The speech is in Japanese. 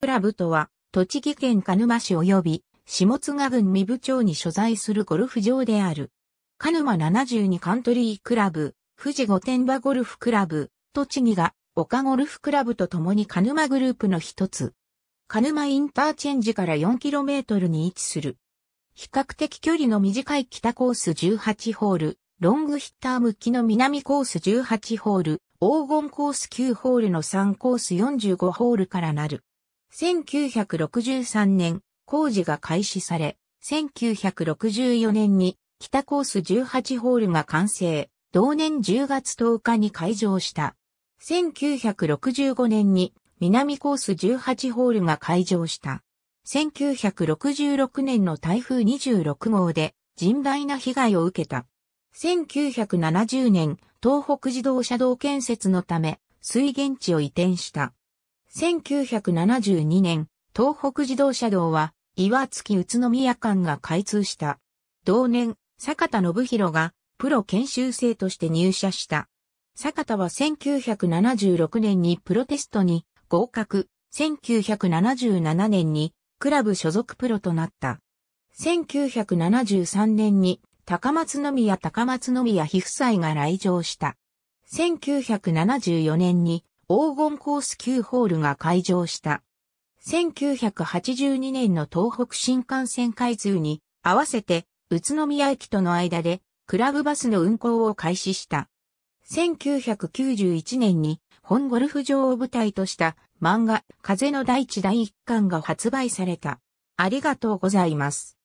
クラブとは、栃木県鹿沼市及び、下津郡三部町に所在するゴルフ場である。鹿沼72カントリークラブ、富士御殿場ゴルフクラブ、栃木が、岡ゴルフクラブと共に鹿沼グループの一つ。鹿沼インターチェンジから 4km に位置する。比較的距離の短い北コース18ホール、ロングヒッター向きの南コース18ホール、黄金コース9ホールの3コース45ホールからなる。1963年、工事が開始され、1964年に北コース18ホールが完成、同年10月10日に開場した。1965年に南コース18ホールが開場した。1966年の台風26号で甚大な被害を受けた。1970年、東北自動車道建設のため、水源地を移転した。1972年、東北自動車道は、岩月宇都宮間が開通した。同年、坂田信弘が、プロ研修生として入社した。坂田は1976年にプロテストに合格、1977年にクラブ所属プロとなった。1973年に高松宮高松宮被夫妻が来場した。1974年に黄金コース9ホールが開場した。1982年の東北新幹線開通に合わせて宇都宮駅との間でクラブバスの運行を開始した。1991年に本ゴルフ場を舞台とした漫画風の大地第1巻が発売された。ありがとうございます。